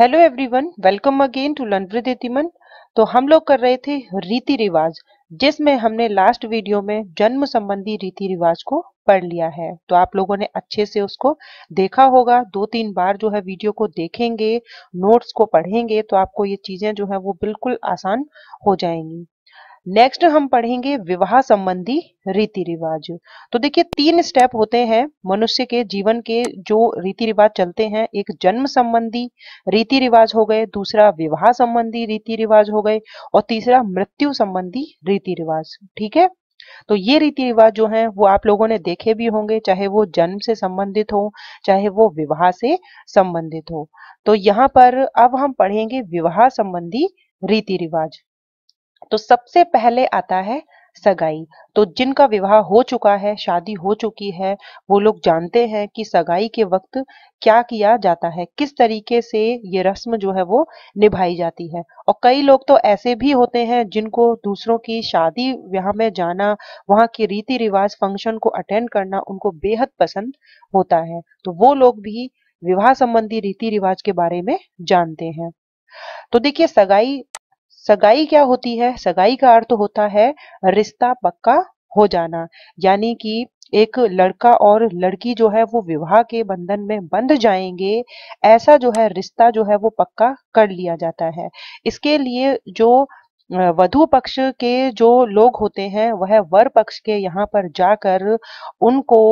hello everyone welcome again to learn with तो हम लोग कर रहे थे रीति रिवाज जिसमें हमने लास्ट वीडियो में जन्म संबंधी रीति रिवाज को पढ़ लिया है तो आप लोगों ने अच्छे से उसको देखा होगा दो तीन बार जो है वीडियो को देखेंगे नोट्स को पढ़ेंगे तो आपको ये चीजें जो है वो बिल्कुल आसान हो जाएंगी नेक्स्ट हम पढ़ेंगे विवाह संबंधी रीति रिवाज तो देखिए तीन स्टेप होते हैं मनुष्य के जीवन के जो रीति रिवाज चलते हैं एक जन्म संबंधी रीति रिवाज हो गए दूसरा विवाह संबंधी रीति रिवाज हो गए और तीसरा मृत्यु संबंधी रीति रिवाज ठीक है तो ये रीति रिवाज जो हैं वो आप लोगों ने देखे भी होंगे चाहे वो जन्म से संबंधित हो चाहे वो विवाह से संबंधित हो तो यहाँ पर अब हम पढ़ेंगे विवाह संबंधी रीति रिवाज तो सबसे पहले आता है सगाई तो जिनका विवाह हो चुका है शादी हो चुकी है वो लोग जानते हैं कि सगाई के वक्त क्या किया जाता है किस तरीके से ये रस्म जो है वो निभाई जाती है और कई लोग तो ऐसे भी होते हैं जिनको दूसरों की शादी विवाह में जाना वहाँ के रीति रिवाज फंक्शन को अटेंड करना उनको बेहद पसंद होता है तो वो लोग भी विवाह संबंधी रीति रिवाज के बारे में जानते हैं तो देखिए सगाई सगाई क्या होती है सगाई का अर्थ होता है रिश्ता पक्का हो जाना यानी कि एक लड़का और लड़की जो है वो विवाह के बंधन में बंध जाएंगे ऐसा जो है रिश्ता जो है वो पक्का कर लिया जाता है इसके लिए जो वधु पक्ष के जो लोग होते हैं वह वर पक्ष के यहाँ पर जाकर उनको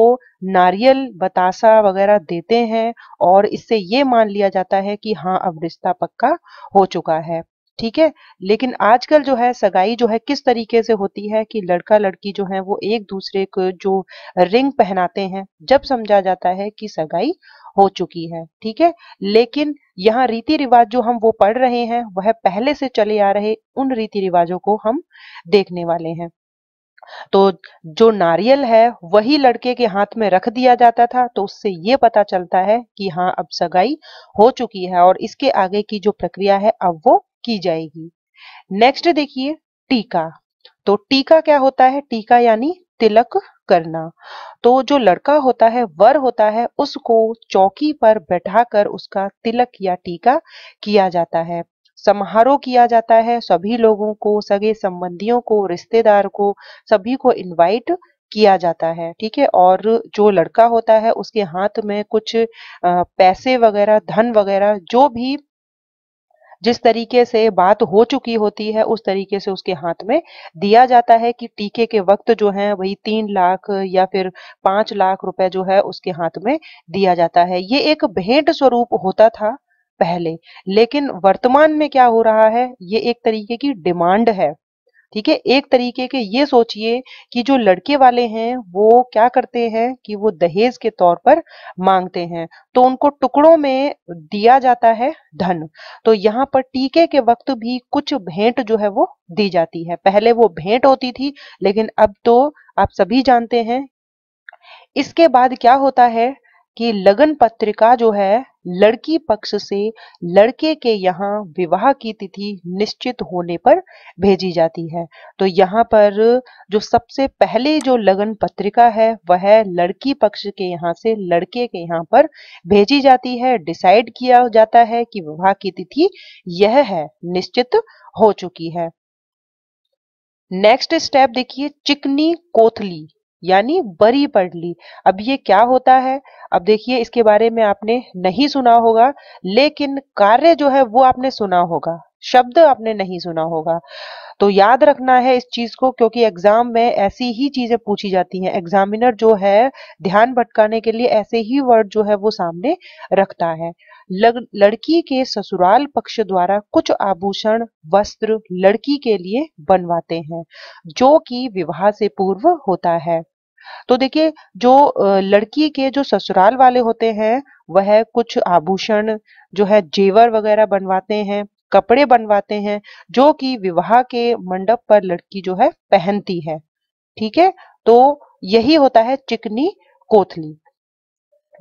नारियल बतासा वगैरह देते हैं और इससे ये मान लिया जाता है कि हाँ अब रिश्ता पक्का हो चुका है ठीक है लेकिन आजकल जो है सगाई जो है किस तरीके से होती है कि लड़का लड़की जो है वो एक दूसरे को जो रिंग पहनाते हैं जब समझा जाता है कि सगाई हो चुकी है ठीक है लेकिन यहाँ रीति रिवाज जो हम वो पढ़ रहे हैं वह पहले से चले आ रहे उन रीति रिवाजों को हम देखने वाले हैं तो जो नारियल है वही लड़के के हाथ में रख दिया जाता था तो उससे ये पता चलता है कि हाँ अब सगाई हो चुकी है और इसके आगे की जो प्रक्रिया है अब वो की जाएगी नेक्स्ट देखिए टीका तो टीका क्या होता है टीका यानी तिलक करना तो जो लड़का होता है वर होता है उसको चौकी पर बैठाकर उसका तिलक या टीका किया जाता है समारोह किया जाता है सभी लोगों को सगे संबंधियों को रिश्तेदार को सभी को इनवाइट किया जाता है ठीक है और जो लड़का होता है उसके हाथ में कुछ पैसे वगैरह धन वगैरह जो भी जिस तरीके से बात हो चुकी होती है उस तरीके से उसके हाथ में दिया जाता है कि टीके के वक्त जो है वही तीन लाख या फिर पांच लाख रुपए जो है उसके हाथ में दिया जाता है ये एक भेंट स्वरूप होता था पहले लेकिन वर्तमान में क्या हो रहा है ये एक तरीके की डिमांड है ठीक है एक तरीके के ये सोचिए कि जो लड़के वाले हैं वो क्या करते हैं कि वो दहेज के तौर पर मांगते हैं तो उनको टुकड़ों में दिया जाता है धन तो यहाँ पर टीके के वक्त भी कुछ भेंट जो है वो दी जाती है पहले वो भेंट होती थी लेकिन अब तो आप सभी जानते हैं इसके बाद क्या होता है कि लगन पत्रिका जो है लड़की पक्ष से लड़के के यहाँ विवाह की तिथि निश्चित होने पर भेजी जाती है तो यहाँ पर जो सबसे पहले जो लगन पत्रिका है वह लड़की पक्ष के यहाँ से लड़के के यहाँ पर भेजी जाती है डिसाइड किया जाता है कि विवाह की तिथि यह है निश्चित हो चुकी है नेक्स्ट स्टेप देखिए चिकनी कोथली यानी बरी पढ़ ली अब ये क्या होता है अब देखिए इसके बारे में आपने नहीं सुना होगा लेकिन कार्य जो है वो आपने सुना होगा शब्द आपने नहीं सुना होगा तो याद रखना है इस चीज को क्योंकि एग्जाम में ऐसी ही चीजें पूछी जाती हैं एग्जामिनर जो है ध्यान भटकाने के लिए ऐसे ही वर्ड जो है वो सामने रखता है लड़की के ससुराल पक्ष द्वारा कुछ आभूषण वस्त्र लड़की के लिए बनवाते हैं जो कि विवाह से पूर्व होता है तो देखिए जो लड़की के जो ससुराल वाले होते हैं वह कुछ आभूषण जो है जेवर वगैरह बनवाते हैं कपड़े बनवाते हैं जो कि विवाह के मंडप पर लड़की जो है पहनती है ठीक है तो यही होता है चिकनी कोथली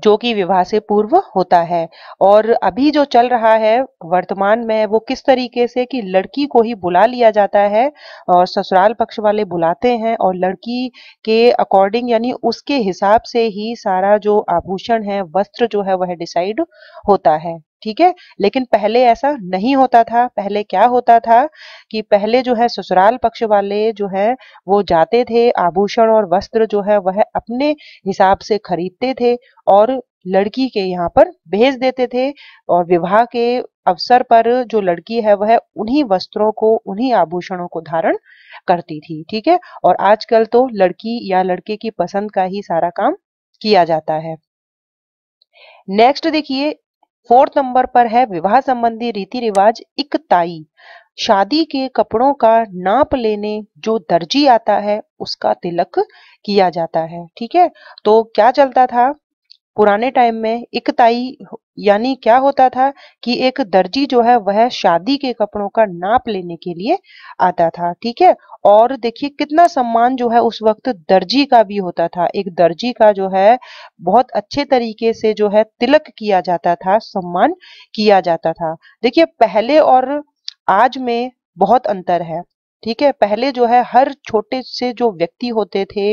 जो कि विवाह से पूर्व होता है और अभी जो चल रहा है वर्तमान में वो किस तरीके से कि लड़की को ही बुला लिया जाता है और ससुराल पक्ष वाले बुलाते हैं और लड़की के अकॉर्डिंग यानी उसके हिसाब से ही सारा जो आभूषण है वस्त्र जो है वह डिसाइड होता है ठीक है लेकिन पहले ऐसा नहीं होता था पहले क्या होता था कि पहले जो है ससुराल पक्ष वाले जो है वो जाते थे आभूषण और वस्त्र जो है वह अपने हिसाब से खरीदते थे और लड़की के यहाँ पर भेज देते थे और विवाह के अवसर पर जो लड़की है वह उन्हीं वस्त्रों को उन्हीं आभूषणों को धारण करती थी ठीक है और आजकल तो लड़की या लड़के की पसंद का ही सारा काम किया जाता है नेक्स्ट देखिए फोर्थ नंबर पर है विवाह संबंधी रीति रिवाज इकताई शादी के कपड़ों का नाप लेने जो दर्जी आता है उसका तिलक किया जाता है ठीक है तो क्या चलता था पुराने टाइम में इकताई यानी क्या होता था कि एक दर्जी जो है वह शादी के कपड़ों का नाप लेने के लिए आता था ठीक है और देखिए कितना सम्मान जो है उस वक्त दर्जी का भी होता था एक दर्जी का जो है बहुत अच्छे तरीके से जो है तिलक किया जाता था सम्मान किया जाता था देखिए पहले और आज में बहुत अंतर है ठीक है पहले जो है हर छोटे से जो व्यक्ति होते थे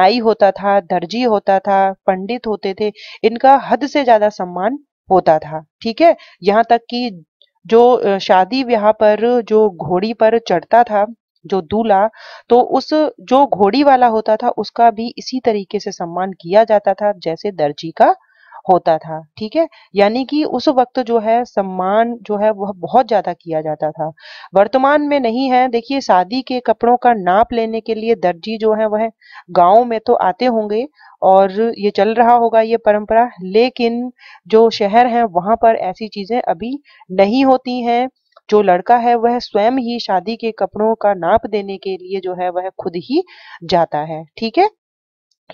नाई होता था दर्जी होता था पंडित होते थे इनका हद से ज्यादा सम्मान होता था ठीक है यहाँ तक कि जो शादी ब्याह पर जो घोड़ी पर चढ़ता था जो दूल्हा तो उस जो घोड़ी वाला होता था उसका भी इसी तरीके से सम्मान किया जाता था जैसे दर्जी का होता था ठीक है यानी कि उस वक्त जो है सम्मान जो है वह बहुत ज्यादा किया जाता था वर्तमान में नहीं है देखिए शादी के कपड़ों का नाप लेने के लिए दर्जी जो है वह गांव में तो आते होंगे और ये चल रहा होगा ये परंपरा लेकिन जो शहर है वहां पर ऐसी चीजें अभी नहीं होती हैं जो लड़का है वह स्वयं ही शादी के कपड़ों का नाप देने के लिए जो है वह खुद ही जाता है ठीक है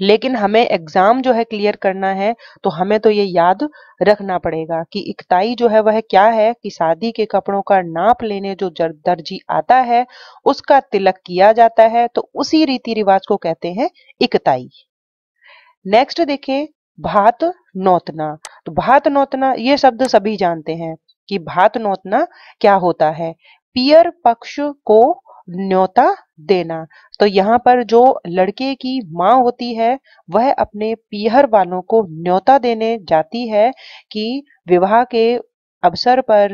लेकिन हमें एग्जाम जो है क्लियर करना है तो हमें तो ये याद रखना पड़ेगा कि इकताई जो है वह क्या है कि शादी के कपड़ों का नाप लेने जो दर्जी आता है उसका तिलक किया जाता है तो उसी रीति रिवाज को कहते हैं इकताई नेक्स्ट देखें भात नौतना तो भात नौतना ये शब्द सभी जानते हैं कि भात नोतना क्या होता है पियर पक्ष को न्योता देना तो यहाँ पर जो लड़के की माँ होती है वह अपने पीहर वालों को न्योता देने जाती है कि विवाह के अवसर पर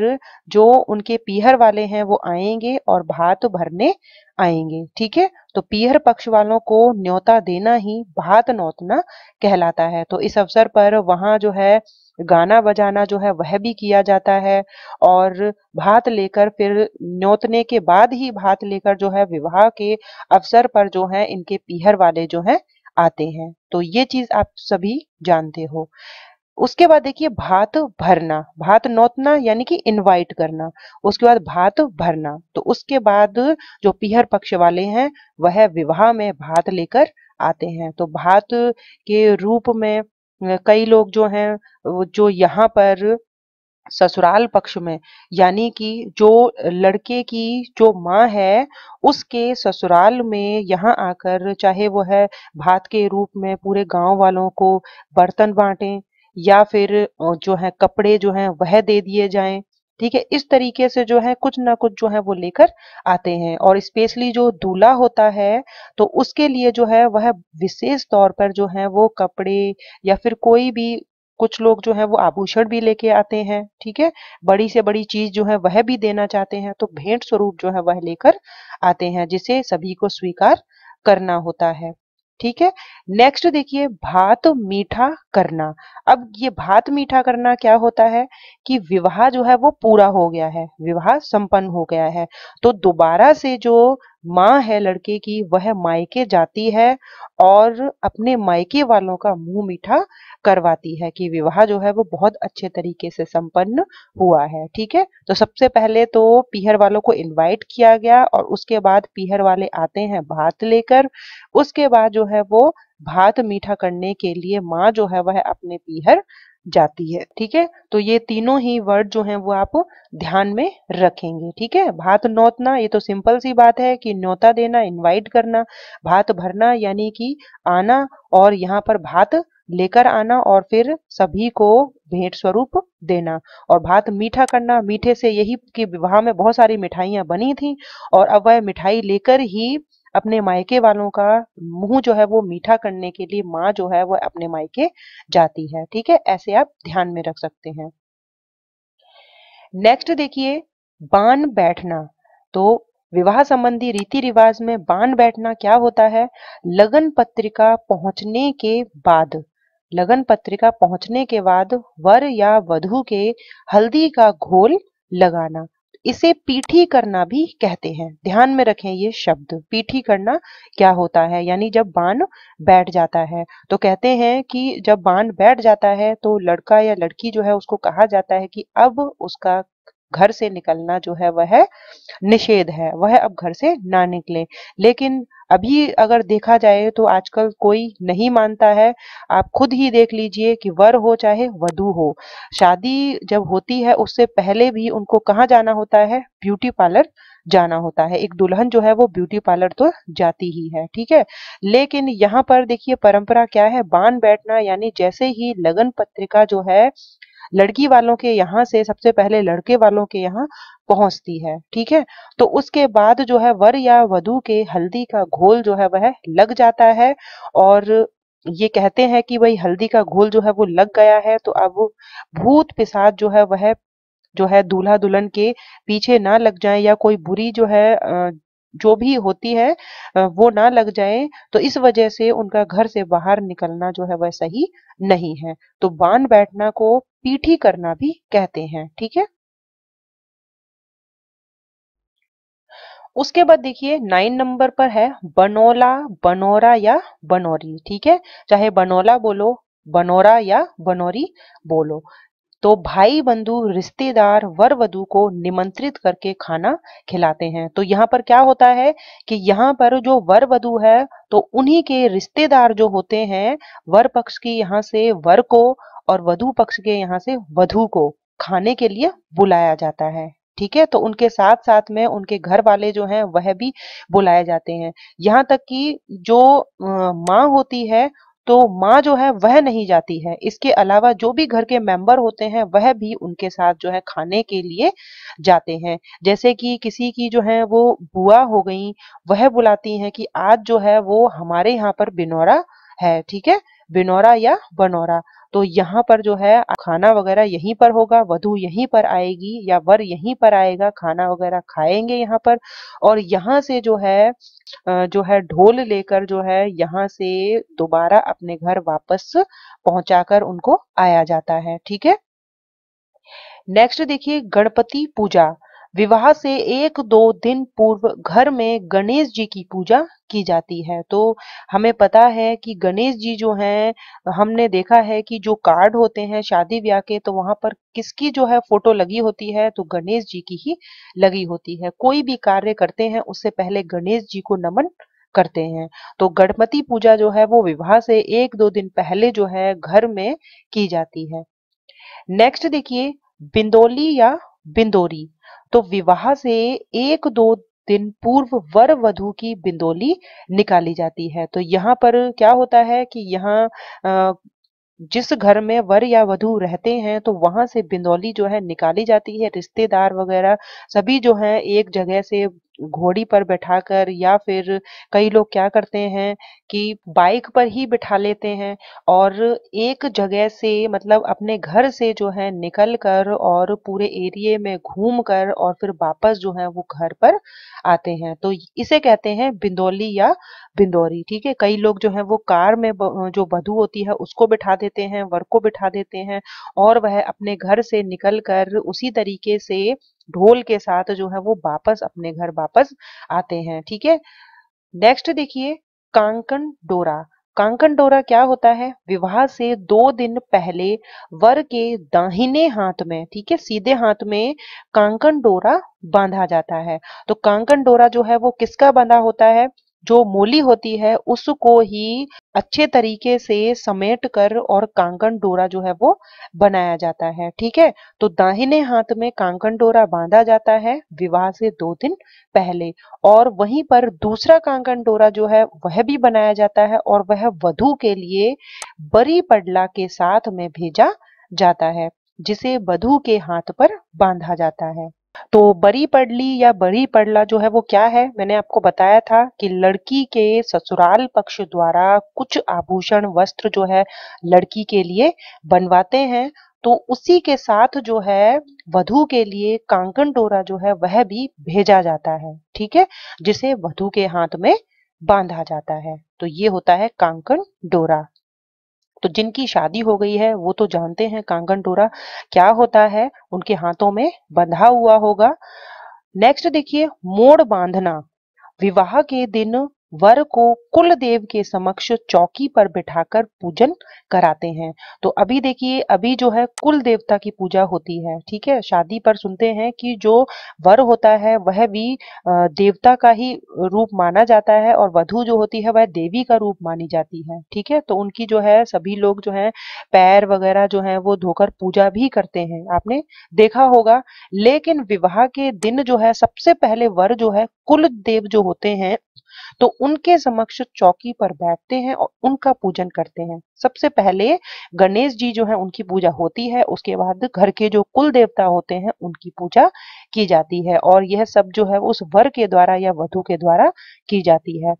जो उनके पीहर वाले हैं वो आएंगे और भात भरने आएंगे ठीक है तो पीहर पक्ष वालों को न्योता देना ही भात नौतना कहलाता है तो इस अवसर पर वहां जो है गाना बजाना जो है वह भी किया जाता है और भात लेकर फिर न्योतने के बाद ही भात लेकर जो है विवाह के अवसर पर जो है इनके पीहर वाले जो है आते हैं तो ये चीज आप सभी जानते हो उसके बाद देखिए भात भरना भात नोतना यानी कि इनवाइट करना उसके बाद भात भरना तो उसके बाद जो पीहर पक्ष वाले हैं वह विवाह में भात लेकर आते हैं तो भात के रूप में कई लोग जो हैं जो यहाँ पर ससुराल पक्ष में यानी कि जो लड़के की जो माँ है उसके ससुराल में यहाँ आकर चाहे वो है भात के रूप में पूरे गांव वालों को बर्तन बांटें या फिर जो है कपड़े जो हैं वह दे दिए जाएं ठीक है इस तरीके से जो है कुछ ना कुछ जो है वो लेकर आते हैं और स्पेशली जो दूल्हा होता है तो उसके लिए जो है वह विशेष तौर पर जो है वो कपड़े या फिर कोई भी कुछ लोग जो है वो आभूषण भी लेके आते हैं ठीक है बड़ी से बड़ी चीज जो है वह भी देना चाहते हैं तो भेंट स्वरूप जो है वह लेकर आते हैं जिसे सभी को स्वीकार करना होता है ठीक है नेक्स्ट देखिए भात मीठा करना अब ये भात मीठा करना क्या होता है कि विवाह जो है वो पूरा हो गया है विवाह संपन्न हो गया है तो दोबारा से जो माँ है लड़के की वह मायके जाती है और अपने मायके वालों का मुंह मीठा करवाती है कि विवाह जो है वो बहुत अच्छे तरीके से संपन्न हुआ है ठीक है तो सबसे पहले तो पीहर वालों को इनवाइट किया गया और उसके बाद पीहर वाले आते हैं भात लेकर उसके बाद जो है वो भात मीठा करने के लिए माँ जो है वह अपने पीहर जाती है ठीक है तो ये तीनों ही वर्ड जो हैं वो आप ध्यान में रखेंगे ठीक है भात नौतना ये तो सिंपल सी बात है कि न्योता देना इनवाइट करना भात भरना यानी कि आना और यहाँ पर भात लेकर आना और फिर सभी को भेंट स्वरूप देना और भात मीठा करना मीठे से यही कि विवाह में बहुत सारी मिठाइयां बनी थी और अब वह मिठाई लेकर ही अपने मायके वालों का मुंह जो है वो मीठा करने के लिए माँ जो है वो अपने मायके जाती है ठीक है ऐसे आप ध्यान में रख सकते हैं नेक्स्ट देखिए बान बैठना तो विवाह संबंधी रीति रिवाज में बान बैठना क्या होता है लगन पत्रिका पहुंचने के बाद लगन पत्रिका पहुंचने के बाद वर या वधु के हल्दी का घोल लगाना इसे पीठी करना भी कहते हैं ध्यान में रखें ये शब्द पीठी करना क्या होता है यानी जब बाण बैठ जाता है तो कहते हैं कि जब बाण बैठ जाता है तो लड़का या लड़की जो है उसको कहा जाता है कि अब उसका घर से निकलना जो है वह निषेध है वह अब घर से ना निकले लेकिन अभी अगर देखा जाए तो आजकल कोई नहीं मानता है आप खुद ही देख लीजिए कि वर हो चाहे वधु हो शादी जब होती है उससे पहले भी उनको कहाँ जाना होता है ब्यूटी पार्लर जाना होता है एक दुल्हन जो है वो ब्यूटी पार्लर तो जाती ही है ठीक है लेकिन यहाँ पर देखिए परंपरा क्या है बांध बैठना यानी जैसे ही लगन पत्रिका जो है लड़की वालों के यहाँ से सबसे पहले लड़के वालों के यहाँ पहुंचती है ठीक है तो उसके बाद जो है वर या वधु के हल्दी का घोल जो है वह लग जाता है और ये कहते हैं कि भाई हल्दी का घोल जो है वो लग गया है तो अब भूत पिसाद जो है वह जो है दूल्हा दुल्हन के पीछे ना लग जाए या कोई बुरी जो है जो भी होती है वो ना लग जाए तो इस वजह से उनका घर से बाहर निकलना जो है वह सही नहीं है तो बांध बैठना को पीठी करना भी कहते हैं ठीक है उसके बाद देखिए नाइन नंबर पर है बनोला बनोरा या बनोरी ठीक है चाहे बनोला बोलो बनोरा या बनोरी बोलो तो भाई बंधु रिश्तेदार वर वधु को निमंत्रित करके खाना खिलाते हैं तो यहाँ पर क्या होता है कि यहाँ पर जो वर वधु है तो उन्हीं के रिश्तेदार जो होते हैं वर पक्ष की यहाँ से वर को और वधु पक्ष के यहाँ से वधु को खाने के लिए बुलाया जाता है ठीक है तो उनके साथ साथ में उनके घर वाले जो हैं वह भी बुलाए जाते हैं यहाँ तक कि जो माँ होती है तो माँ जो है वह नहीं जाती है इसके अलावा जो भी घर के मेंबर होते हैं वह भी उनके साथ जो है खाने के लिए जाते हैं जैसे कि किसी की जो है वो बुआ हो गई वह बुलाती हैं कि आज जो है वो हमारे यहाँ पर बिनौरा है ठीक है बिनौरा या बनौरा तो यहाँ पर जो है खाना वगैरह यहीं पर होगा वधु यहीं पर आएगी या वर यहीं पर आएगा खाना वगैरह खाएंगे यहाँ पर और यहाँ से जो है जो है ढोल लेकर जो है यहाँ से दोबारा अपने घर वापस पहुंचाकर उनको आया जाता है ठीक है नेक्स्ट देखिए गणपति पूजा विवाह से एक दो दिन पूर्व घर में गणेश जी की पूजा की जाती है तो हमें पता है कि गणेश जी जो हैं हमने देखा है कि जो कार्ड होते हैं शादी ब्याह के तो वहां पर किसकी जो है फोटो लगी होती है तो गणेश जी की ही लगी होती है कोई भी कार्य करते हैं उससे पहले गणेश जी को नमन करते हैं तो गणपति पूजा जो है वो विवाह से एक दो दिन पहले जो है घर में की जाती है नेक्स्ट देखिए बिंदोली या बिंदोरी तो विवाह से एक दो दिन पूर्व वर वधु की बिंदोली निकाली जाती है तो यहाँ पर क्या होता है कि यहाँ जिस घर में वर या वधु रहते हैं तो वहां से बिंदौली जो है निकाली जाती है रिश्तेदार वगैरह सभी जो है एक जगह से घोड़ी पर बैठाकर या फिर कई लोग क्या करते हैं कि बाइक पर ही बिठा लेते हैं और एक जगह से मतलब अपने घर से जो है निकल कर और पूरे एरिए में घूम कर और फिर वापस जो है वो घर पर आते हैं तो इसे कहते हैं बिंदौली या बिंदौरी ठीक है कई लोग जो है वो कार में जो बधू होती है उसको बिठा देते हैं वर्क को बिठा देते हैं और वह अपने घर से निकल कर उसी तरीके से ढोल के साथ जो है वो वापस अपने घर वापस आते हैं ठीक है नेक्स्ट देखिए कांकन डोरा कांकन डोरा क्या होता है विवाह से दो दिन पहले वर के दाहिने हाथ में ठीक है सीधे हाथ में कांकन डोरा बांधा जाता है तो कांकन डोरा जो है वो किसका बांधा होता है जो मूली होती है उसको ही अच्छे तरीके से समेट कर और कांकन डोरा जो है वो बनाया जाता है ठीक है तो दाहिने हाथ में कांकन डोरा बांधा जाता है विवाह से दो दिन पहले और वहीं पर दूसरा कांकन डोरा जो है वह भी बनाया जाता है और वह वधु के लिए बरी पडला के साथ में भेजा जाता है जिसे वधु के हाथ पर बांधा जाता है तो बरी पडली या बरी पडला जो है वो क्या है मैंने आपको बताया था कि लड़की के ससुराल पक्ष द्वारा कुछ आभूषण वस्त्र जो है लड़की के लिए बनवाते हैं तो उसी के साथ जो है वधु के लिए कांकन डोरा जो है वह भी भेजा जाता है ठीक है जिसे वधु के हाथ में बांधा जाता है तो ये होता है कांकन डोरा तो जिनकी शादी हो गई है वो तो जानते हैं कांगन टोरा क्या होता है उनके हाथों में बंधा हुआ होगा नेक्स्ट देखिए मोड़ बांधना विवाह के दिन वर को कुल देव के समक्ष चौकी पर बिठाकर पूजन कराते हैं तो अभी देखिए अभी जो है कुल देवता की पूजा होती है ठीक है शादी पर सुनते हैं कि जो वर होता है वह भी देवता का ही रूप माना जाता है और वधु जो होती है वह देवी का रूप मानी जाती है ठीक है तो उनकी जो है सभी लोग जो है पैर वगैरह जो है वो धोकर पूजा भी करते हैं आपने देखा होगा लेकिन विवाह के दिन जो है सबसे पहले वर जो है कुल देव जो होते हैं तो उनके समक्ष चौकी पर बैठते हैं और उनका पूजन करते हैं सबसे पहले गणेश जी जो है उनकी पूजा होती है उसके बाद घर के जो कुल देवता होते हैं उनकी पूजा की जाती है और यह सब जो है उस वर के द्वारा या वधु के द्वारा की जाती है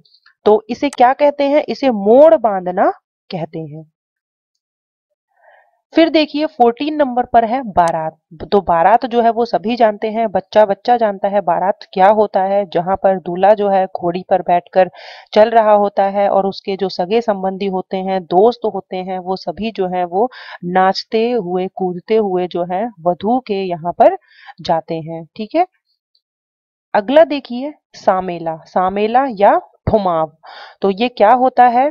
तो इसे क्या कहते हैं इसे मोड़ बांधना कहते हैं फिर देखिए 14 नंबर पर है बारात तो बारात जो है वो सभी जानते हैं बच्चा बच्चा जानता है बारात क्या होता है जहां पर दूल्हा जो है घोड़ी पर बैठकर चल रहा होता है और उसके जो सगे संबंधी होते हैं दोस्त होते हैं वो सभी जो है वो नाचते हुए कूदते हुए जो है वधु के यहाँ पर जाते हैं ठीक है अगला देखिए सामेला सामेला या ठुमाव तो ये क्या होता है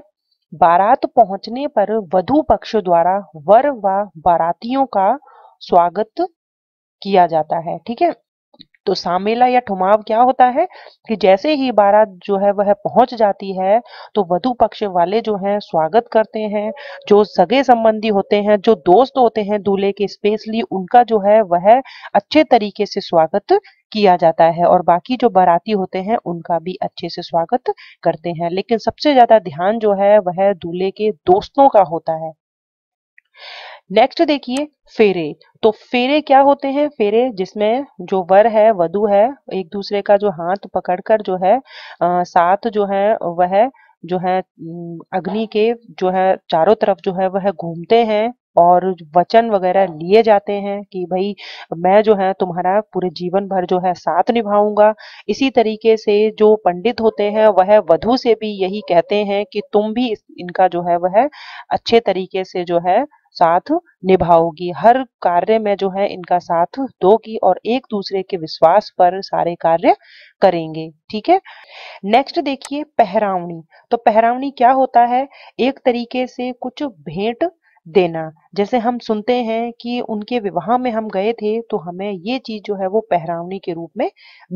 बारात पहुंचने पर वधु पक्ष द्वारा वर व बारातियों का स्वागत किया जाता है ठीक है तो सामेला या ठुमाव क्या होता है कि जैसे ही बारात जो है वह पहुंच जाती है तो वधु पक्ष वाले जो हैं स्वागत करते हैं जो सगे संबंधी होते हैं जो दोस्त होते हैं दूल्हे के स्पेशली उनका जो है वह अच्छे तरीके से स्वागत किया जाता है और बाकी जो बाराती होते हैं उनका भी अच्छे से स्वागत करते हैं लेकिन सबसे ज्यादा ध्यान जो है वह दूल्हे के दोस्तों का होता है नेक्स्ट देखिए फेरे तो फेरे क्या होते हैं फेरे जिसमें जो वर है वधु है एक दूसरे का जो हाथ पकड़कर जो है आ, साथ जो है वह जो है अग्नि के जो है चारों तरफ जो है वह घूमते हैं और वचन वगैरह लिए जाते हैं कि भाई मैं जो है तुम्हारा पूरे जीवन भर जो है साथ निभाऊंगा इसी तरीके से जो पंडित होते हैं वह वधु से भी यही कहते हैं कि तुम भी इनका जो है वह अच्छे तरीके से जो है साथ निभाओगी हर कार्य में जो है इनका साथ दोगी और एक दूसरे के विश्वास पर सारे कार्य करेंगे ठीक है नेक्स्ट देखिए पहरावनी तो पहरावनी क्या होता है एक तरीके से कुछ भेंट देना जैसे हम सुनते हैं कि उनके विवाह में हम गए थे तो हमें ये चीज जो है वो पहरावनी के रूप में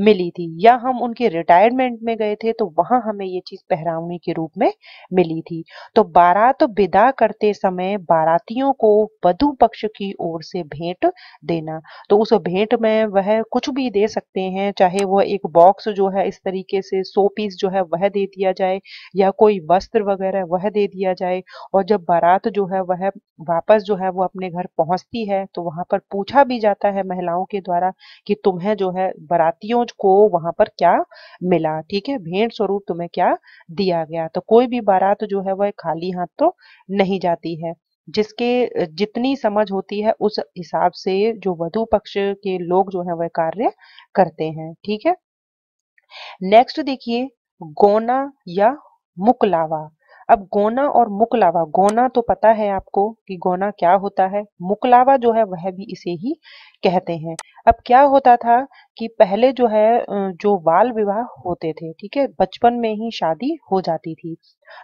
मिली थी या हम उनके रिटायरमेंट में गए थे तो वहां हमें ये चीज पहरावनी के रूप में मिली थी तो बारात विदा करते समय बारातियों को वधु पक्ष की ओर से भेंट देना तो उस भेंट में वह कुछ भी दे सकते हैं चाहे वह एक बॉक्स जो है इस तरीके से सो पीस जो है वह दे दिया जाए या कोई वस्त्र वगैरह वह दे दिया जाए और जब बारात जो है वह वापस जो है वो अपने घर पहुंचती है तो वहां पर पूछा भी जाता है महिलाओं के द्वारा कि तुम्हें जो है बरातियों को वहां पर क्या मिला ठीक है भेंट स्वरूप तुम्हें क्या दिया गया तो कोई भी बारात जो है वह खाली हाथ तो नहीं जाती है जिसके जितनी समझ होती है उस हिसाब से जो वधु पक्ष के लोग जो है वह कार्य करते हैं ठीक है नेक्स्ट देखिए गोना या मुकलावा अब गोना और मुकलावा गोना तो पता है आपको कि गोना क्या होता है मुकलावा जो है वह भी इसे ही कहते हैं अब क्या होता था कि पहले जो है जो बाल विवाह होते थे ठीक है बचपन में ही शादी हो जाती थी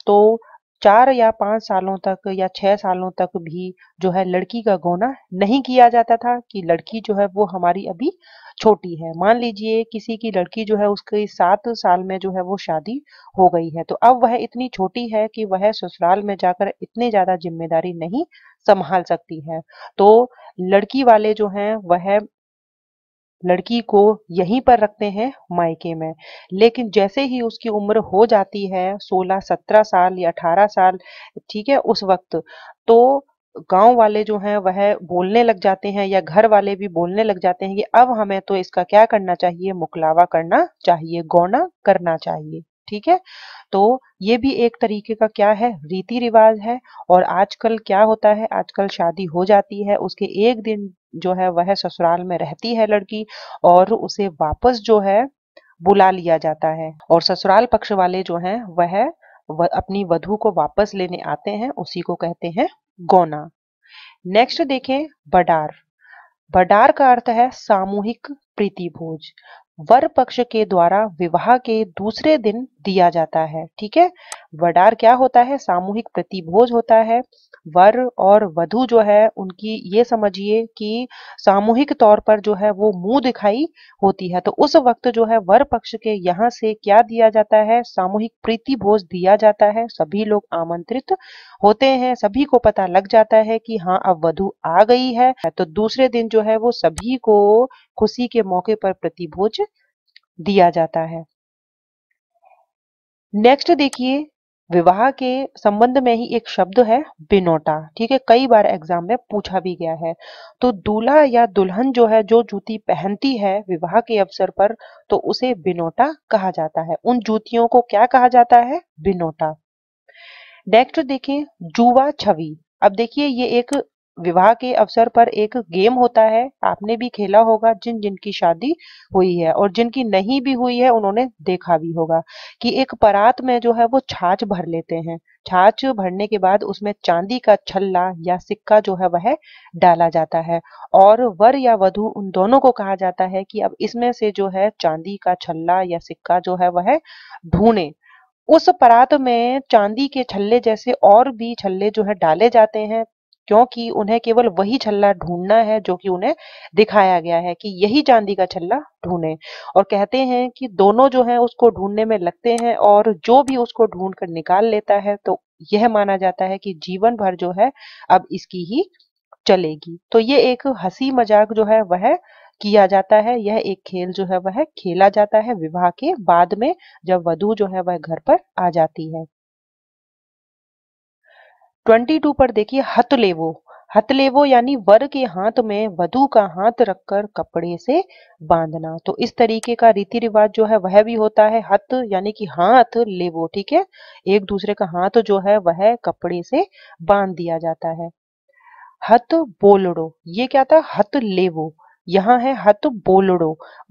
तो चार या पांच सालों तक या छह सालों तक भी जो है लड़की का गोना नहीं किया जाता था कि लड़की जो है वो हमारी अभी छोटी है मान लीजिए किसी की लड़की जो है उसके सात साल में जो है वो शादी हो गई है तो अब वह इतनी छोटी है कि वह ससुराल में जाकर इतनी ज्यादा जिम्मेदारी नहीं संभाल सकती है तो लड़की वाले जो है वह लड़की को यहीं पर रखते हैं मायके में लेकिन जैसे ही उसकी उम्र हो जाती है 16, 17 साल या 18 साल ठीक है उस वक्त तो गांव वाले जो हैं वह बोलने लग जाते हैं या घर वाले भी बोलने लग जाते हैं कि अब हमें तो इसका क्या करना चाहिए मुकलावा करना चाहिए गौना करना चाहिए ठीक है तो ये भी एक तरीके का क्या है रीति रिवाज है और आजकल क्या होता है आजकल शादी हो जाती है उसके एक दिन जो है वह ससुराल में रहती है लड़की और उसे वापस जो है बुला लिया जाता है और ससुराल पक्ष वाले जो हैं वह अपनी वधु को वापस लेने आते हैं उसी को कहते हैं गौना नेक्स्ट देखें बडार बडार का अर्थ है सामूहिक प्रीति भोज वर पक्ष के द्वारा विवाह के दूसरे दिन दिया जाता है ठीक है वडार क्या होता है सामूहिक प्रतिभोज होता है वर और वधु जो है उनकी ये समझिए कि सामूहिक तौर पर जो है वो मुंह दिखाई होती है तो उस वक्त जो है वर पक्ष के यहाँ से क्या दिया जाता है सामूहिक प्रीति भोज दिया जाता है सभी लोग आमंत्रित होते हैं सभी को पता लग जाता है कि हाँ अब वधु आ गई है तो दूसरे दिन जो है वो सभी को खुशी के मौके पर प्रतिभोज दिया जाता है नेक्स्ट देखिए विवाह के संबंध में ही एक शब्द है बिनोटा ठीक है कई बार एग्जाम में पूछा भी गया है तो दूल्हा या दुल्हन जो है जो जूती पहनती है विवाह के अवसर पर तो उसे बिनोटा कहा जाता है उन जूतियों को क्या कहा जाता है बिनोटा नेक्स्ट देखिए जुवा छवि अब देखिए ये एक विवाह के अवसर पर एक गेम होता है आपने भी खेला होगा जिन जिनकी शादी हुई है और जिनकी नहीं भी हुई है उन्होंने देखा भी होगा कि एक परात में जो है वो छाछ भर लेते हैं छाछ भरने के बाद उसमें चांदी का छल्ला या सिक्का जो है वह डाला जाता है और वर या वधु उन दोनों को कहा जाता है कि अब इसमें से जो है चांदी का छल्ला या सिक्का जो है वह ढूंढे उस परात में चांदी के छल्ले जैसे और भी छल्ले जो है डाले जाते हैं क्योंकि उन्हें केवल वही छल्ला ढूंढना है जो कि उन्हें दिखाया गया है कि यही चांदी का छल्ला ढूंढें और कहते हैं कि दोनों जो है उसको ढूंढने में लगते हैं और जो भी उसको ढूंढ कर निकाल लेता है तो यह माना जाता है कि जीवन भर जो है अब इसकी ही चलेगी तो ये एक हंसी मजाक जो है वह किया जाता है यह एक खेल जो है वह खेला जाता है विवाह के बाद में जब वधु जो है वह घर पर आ जाती है ट्वेंटी टू पर देखिए हथलेवो हथलेवो यानी वर के हाथ में वधु का हाथ रखकर कपड़े से बांधना तो इस तरीके का रीति रिवाज जो है वह भी होता है हत यानी कि हाथ लेवो ठीक है एक दूसरे का हाथ जो है वह कपड़े से बांध दिया जाता है हथ बोलड़ो ये क्या था हथ लेवो यहाँ है हत बोलड़ो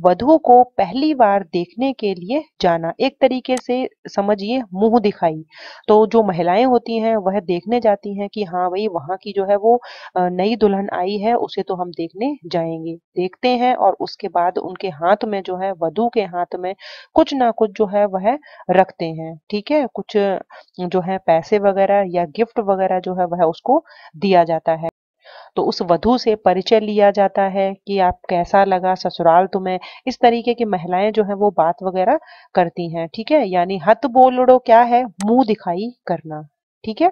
वधु को पहली बार देखने के लिए जाना एक तरीके से समझिए मुंह दिखाई तो जो महिलाएं होती हैं वह देखने जाती हैं कि हाँ भाई वहां की जो है वो नई दुल्हन आई है उसे तो हम देखने जाएंगे देखते हैं और उसके बाद उनके हाथ में जो है वधु के हाथ में कुछ ना कुछ जो है वह रखते हैं ठीक है कुछ जो है पैसे वगैरह या गिफ्ट वगैरह जो है वह उसको दिया जाता है तो उस वधु से परिचय लिया जाता है कि आप कैसा लगा ससुराल तुम्हें इस तरीके की महिलाएं जो है वो बात वगैरह करती हैं ठीक है यानी हत बोलड़ो क्या है मुंह दिखाई करना ठीक है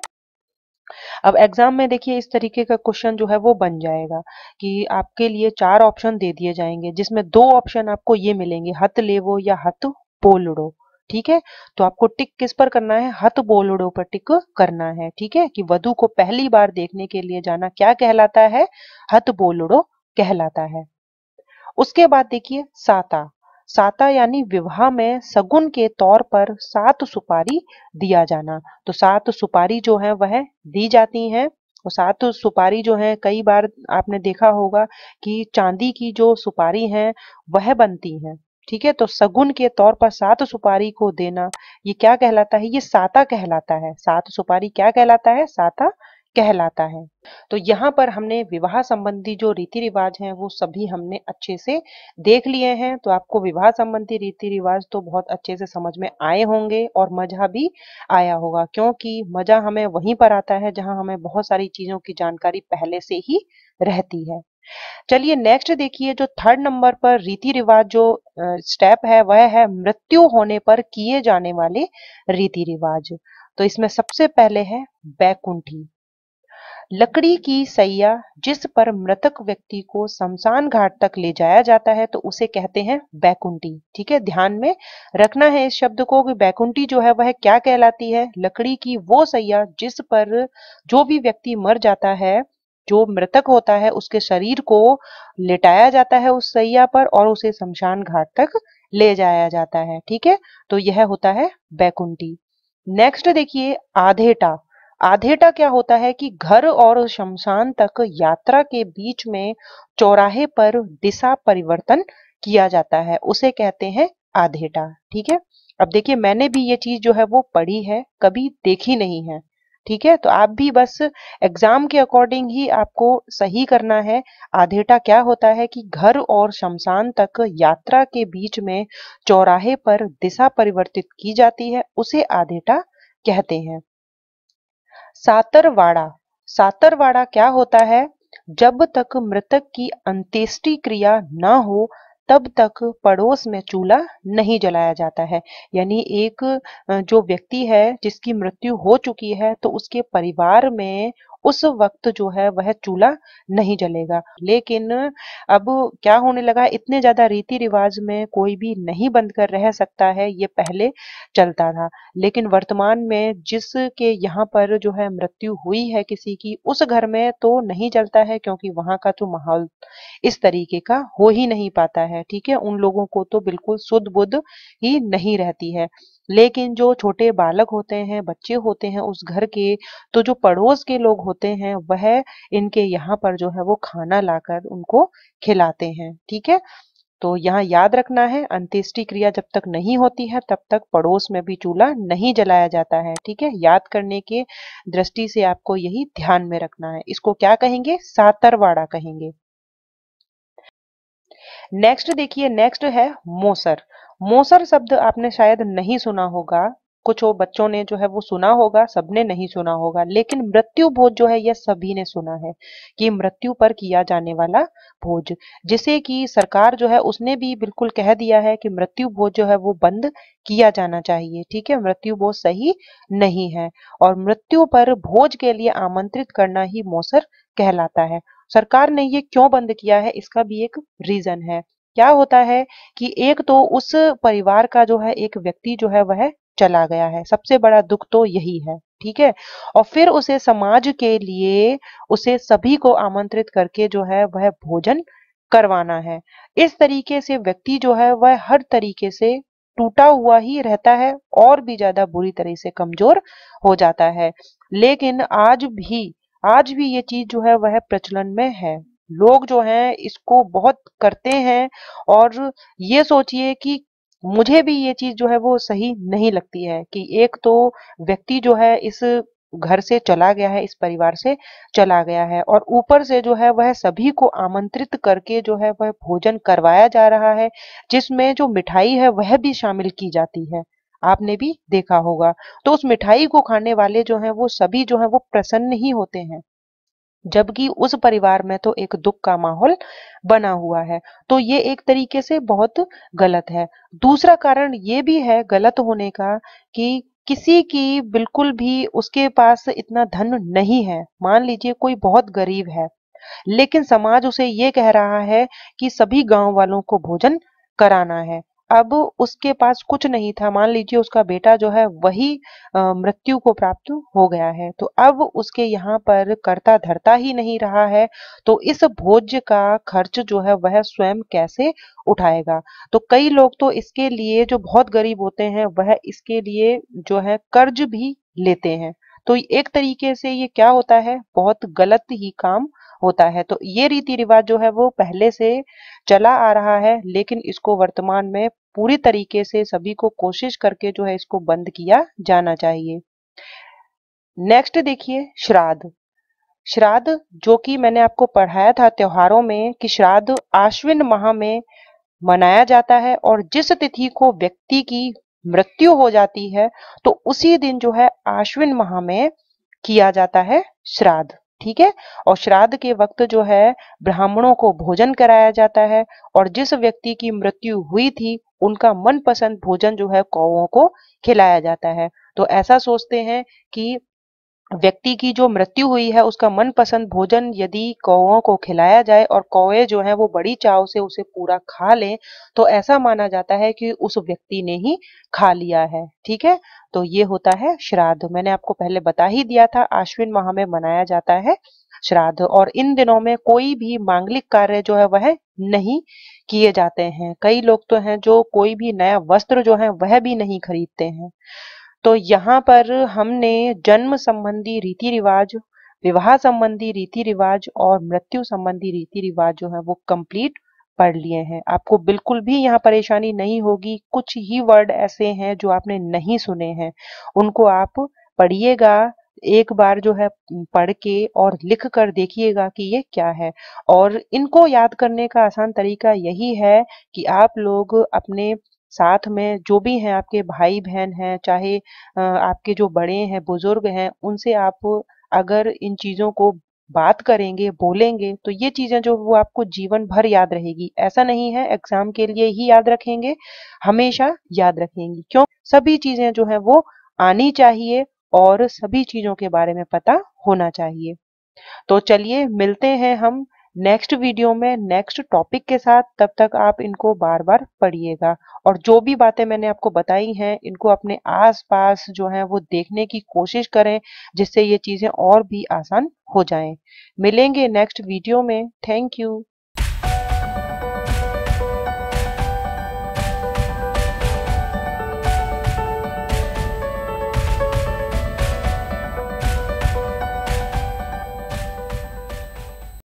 अब एग्जाम में देखिए इस तरीके का क्वेश्चन जो है वो बन जाएगा कि आपके लिए चार ऑप्शन दे दिए जाएंगे जिसमें दो ऑप्शन आपको ये मिलेंगे हथ लेवो या हथ पोलड़ो ठीक है तो आपको टिक किस पर करना है हथ बोलड़ों पर टिक करना है ठीक है कि वधु को पहली बार देखने के लिए जाना क्या कहलाता है हथ बोलड़ो कहलाता है उसके बाद देखिए साता साता यानी विवाह में सगुन के तौर पर सात सुपारी दिया जाना तो सात सुपारी जो है वह दी जाती है और सात सुपारी जो है कई बार आपने देखा होगा कि चांदी की जो सुपारी है वह बनती है ठीक है तो सगुन के तौर पर सात सुपारी को देना ये क्या कहलाता है ये साता कहलाता है सात सुपारी क्या कहलाता है साता कहलाता है तो यहाँ पर हमने विवाह संबंधी जो रीति रिवाज हैं वो सभी हमने अच्छे से देख लिए हैं तो आपको विवाह संबंधी रीति रिवाज तो बहुत अच्छे से समझ में आए होंगे और मजा भी आया होगा क्योंकि मजा हमें वहीं पर आता है जहाँ हमें बहुत सारी चीजों की जानकारी पहले से ही रहती है चलिए नेक्स्ट देखिए जो थर्ड नंबर पर रीति रिवाज जो स्टेप है वह है मृत्यु होने पर किए जाने वाले रीति रिवाज तो इसमें सबसे पहले है बैकुंठी लकड़ी की सैया जिस पर मृतक व्यक्ति को शमशान घाट तक ले जाया जाता है तो उसे कहते हैं बैकुंठी ठीक है ध्यान में रखना है इस शब्द को कि बैकुंठी जो है वह क्या कहलाती है लकड़ी की वो सैया जिस पर जो भी व्यक्ति मर जाता है जो मृतक होता है उसके शरीर को लेटाया जाता है उस सैया पर और उसे शमशान घाट तक ले जाया जाता है ठीक है तो यह होता है बैकुंठी नेक्स्ट देखिए आधेटा आधेटा क्या होता है कि घर और शमशान तक यात्रा के बीच में चौराहे पर दिशा परिवर्तन किया जाता है उसे कहते हैं आधेटा ठीक है अब देखिए मैंने भी ये चीज जो है वो पढ़ी है कभी देखी नहीं है ठीक है तो आप भी बस एग्जाम के अकॉर्डिंग ही आपको सही करना है आधेटा क्या होता है कि घर और शमशान तक यात्रा के बीच में चौराहे पर दिशा परिवर्तित की जाती है उसे आधेटा कहते हैं सातरवाड़ा सातरवाड़ा क्या होता है जब तक मृतक की अंत्येष्टि क्रिया ना हो तब तक पड़ोस में चूल्हा नहीं जलाया जाता है यानी एक जो व्यक्ति है जिसकी मृत्यु हो चुकी है तो उसके परिवार में उस वक्त जो है वह चूल्हा नहीं जलेगा लेकिन अब क्या होने लगा इतने ज्यादा रीति रिवाज में कोई भी नहीं बंद कर रह सकता है ये पहले चलता था लेकिन वर्तमान में जिसके यहाँ पर जो है मृत्यु हुई है किसी की उस घर में तो नहीं चलता है क्योंकि वहां का तो माहौल इस तरीके का हो ही नहीं पाता है ठीक है उन लोगों को तो बिल्कुल शुद्ध बुद्ध ही नहीं रहती है लेकिन जो छोटे बालक होते हैं बच्चे होते हैं उस घर के तो जो पड़ोस के लोग होते हैं वह इनके यहाँ पर जो है वो खाना लाकर उनको खिलाते हैं ठीक है तो यहाँ याद रखना है अंत्येष्टि क्रिया जब तक नहीं होती है तब तक पड़ोस में भी चूल्हा नहीं जलाया जाता है ठीक है याद करने के दृष्टि से आपको यही ध्यान में रखना है इसको क्या कहेंगे सातरवाड़ा कहेंगे नेक्स्ट देखिए नेक्स्ट है मोसर मोसर शब्द आपने शायद नहीं सुना होगा कुछ वो बच्चों ने जो है वो सुना होगा सबने नहीं सुना होगा लेकिन मृत्यु भोज जो है यह सभी ने सुना है कि मृत्यु पर किया जाने वाला भोज जिसे कि सरकार जो है उसने भी बिल्कुल कह दिया है कि मृत्यु भोज जो है वो बंद किया जाना चाहिए ठीक है मृत्यु भोज सही नहीं है और मृत्यु पर भोज के लिए आमंत्रित करना ही मोसर कहलाता है सरकार ने ये क्यों बंद किया है इसका भी एक रीजन है क्या होता है कि एक तो उस परिवार का जो है एक व्यक्ति जो है वह चला गया है सबसे बड़ा दुख तो यही है ठीक है और फिर उसे समाज के लिए उसे सभी को आमंत्रित करके जो है वह भोजन करवाना है इस तरीके से व्यक्ति जो है वह हर तरीके से टूटा हुआ ही रहता है और भी ज्यादा बुरी तरह से कमजोर हो जाता है लेकिन आज भी आज भी ये चीज जो है वह प्रचलन में है लोग जो हैं इसको बहुत करते हैं और ये सोचिए कि मुझे भी ये चीज जो है वो सही नहीं लगती है कि एक तो व्यक्ति जो है इस घर से चला गया है इस परिवार से चला गया है और ऊपर से जो है वह सभी को आमंत्रित करके जो है वह भोजन करवाया जा रहा है जिसमें जो मिठाई है वह भी शामिल की जाती है आपने भी देखा होगा तो उस मिठाई को खाने वाले जो हैं वो सभी जो है वो प्रसन्न ही होते हैं जबकि उस परिवार में तो एक दुख का माहौल बना हुआ है तो ये एक तरीके से बहुत गलत है दूसरा कारण ये भी है गलत होने का कि किसी की बिल्कुल भी उसके पास इतना धन नहीं है मान लीजिए कोई बहुत गरीब है लेकिन समाज उसे ये कह रहा है कि सभी गांव वालों को भोजन कराना है अब उसके पास कुछ नहीं था मान लीजिए उसका बेटा जो है वही मृत्यु को प्राप्त हो गया है तो अब उसके यहाँ पर कर्ता धरता ही नहीं रहा है तो इस भोज्य का खर्च जो है वह स्वयं कैसे उठाएगा तो कई लोग तो इसके लिए जो बहुत गरीब होते हैं वह इसके लिए जो है कर्ज भी लेते हैं तो एक तरीके से ये क्या होता है बहुत गलत ही काम होता है तो ये रीति रिवाज जो है वो पहले से चला आ रहा है लेकिन इसको वर्तमान में पूरी तरीके से सभी को कोशिश करके जो है इसको बंद किया जाना चाहिए नेक्स्ट देखिए श्राद्ध श्राद्ध जो कि मैंने आपको पढ़ाया था त्योहारों में कि श्राद्ध आश्विन माह में मनाया जाता है और जिस तिथि को व्यक्ति की मृत्यु हो जाती है तो उसी दिन जो है आश्विन माह में किया जाता है श्राद्ध ठीक है और श्राद्ध के वक्त जो है ब्राह्मणों को भोजन कराया जाता है और जिस व्यक्ति की मृत्यु हुई थी उनका मनपसंद भोजन जो है कौओं को खिलाया जाता है तो ऐसा सोचते हैं कि व्यक्ति की जो मृत्यु हुई है उसका मनपसंद भोजन यदि कौओं को खिलाया जाए और कौए जो है वो बड़ी चाव से उसे पूरा खा लें तो ऐसा माना जाता है कि उस व्यक्ति ने ही खा लिया है ठीक है तो ये होता है श्राद्ध मैंने आपको पहले बता ही दिया था आश्विन माह में मनाया जाता है श्राद्ध और इन दिनों में कोई भी मांगलिक कार्य जो है वह नहीं किए जाते हैं कई लोग तो हैं जो कोई भी नया वस्त्र जो है वह भी नहीं खरीदते हैं तो यहाँ पर हमने जन्म संबंधी रीति रिवाज विवाह संबंधी रीति रिवाज और मृत्यु संबंधी रीति रिवाज जो है वो कंप्लीट पढ़ लिए हैं आपको बिल्कुल भी यहाँ परेशानी नहीं होगी कुछ ही वर्ड ऐसे हैं जो आपने नहीं सुने हैं उनको आप पढ़िएगा एक बार जो है पढ़ के और लिख कर देखिएगा कि ये क्या है और इनको याद करने का आसान तरीका यही है कि आप लोग अपने साथ में जो भी हैं आपके भाई बहन हैं चाहे आपके जो बड़े हैं बुजुर्ग हैं उनसे आप अगर इन चीज़ों को बात करेंगे बोलेंगे तो ये चीज़ें जो वो आपको जीवन भर याद रहेगी ऐसा नहीं है एग्जाम के लिए ही याद रखेंगे हमेशा याद रखेंगी क्यों सभी चीज़ें जो है वो आनी चाहिए और सभी चीज़ों के बारे में पता होना चाहिए तो चलिए मिलते हैं हम नेक्स्ट वीडियो में नेक्स्ट टॉपिक के साथ तब तक आप इनको बार बार पढ़िएगा और जो भी बातें मैंने आपको बताई हैं इनको अपने आस पास जो है वो देखने की कोशिश करें जिससे ये चीज़ें और भी आसान हो जाएं मिलेंगे नेक्स्ट वीडियो में थैंक यू